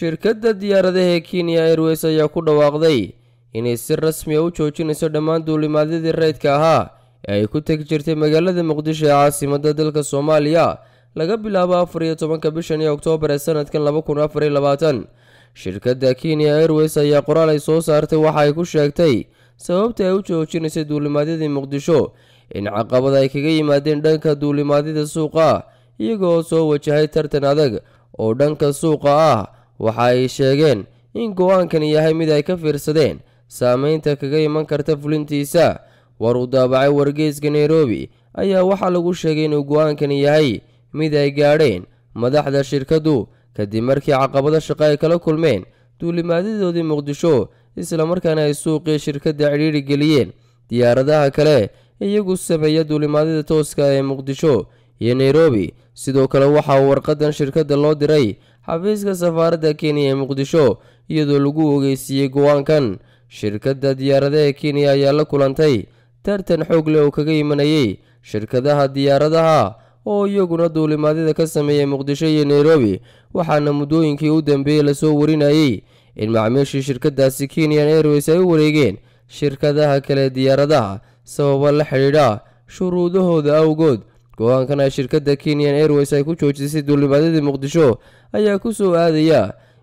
shirkadda diyaaradaha ee kenya airways ayaa ku dhawaaqday inay si rasmi a ah u joojinayso dhammaan duulimaadyadii reydka ahaa ee ay ku tegi jirtay magaalada muqdisho ee caasimadda dalka soomaaliya laga bilaabo afar iyo tobanka bishan iyo oktoobar ee sanadkan laba kun afar iyo labaatan shirkadda kenya airways ayaa qoraal ay soo saartay waxa ay ku sheegtay sababta ay u joojinaysay duulimaadyadii muqdisho in caqabada ay kaga yimaadeen dhanka duulimaadyada suuqa ah iyaga oo soo wajahay tartan adag oo dhanka suuqa ah waxa ay sheegeen in go-aankan yahay mid ay ka fiirsadeen saameynta kaga iman karta fulintiisa war uu daabacay wargeyska nairobi ayaa waxaa lagu sheegay inuu go-aankan yahay mid ay gaadheen madaxda shirkaddu kadib markii caqabado shaqo ay kala kulmeen duulimaadadoodii muqdisho isla markaana ay suuqii shirkadda cidhiidri geliyeen diyaaradaha kale iyagu sameeya duulimaadada tooska ah ee muqdisho iyo nairobi sidoo kale waxaa warqadan shirkadda loo diray xafiiska safaaradda kenya ee muqdisho iyadoo lagu ogeysiiyey go-aankan shirkadda diyaaradaha kenya ayaa la kulantay tartan xoog leh oo kaga imanayay shirkadaha diyaaradaha oo iyaguna duulimaadyada ka sameeyay muqdisho iyo nairobi waxaana muddooyinkii u dambeeyey lasoo warinayay in macmiishii shirkadaasi kenyan airways ay u wareegeen shirkadaha kale diyaaradaha sababa la xidhiidha shuruudahooda awgood go-aankan ay shirkadda kenyan airways ay ku joojisay duulimaadadii muqdisho ayaa ku soo aadaya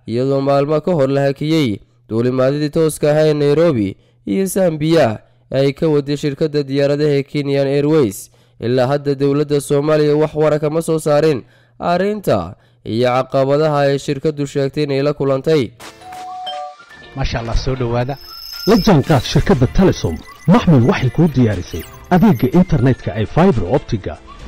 iyadoo maalmo ka hor la hakiyey duulimaadadii tooska aha ee nairobi iyo sambiya ay ka waday shirkadda diyaaradaha kenyan airways ilaa hadda dowladda soomaaliya wax wara kama soo saarin arrinta iyo caqabadaha ay shirkaddu sheegtay inay la kulantay maasha allah soo dhowaada la jaanqaad shirkadda telesom maxmed waxay kuu diyaarisay adeegga internetka ay faibar optiga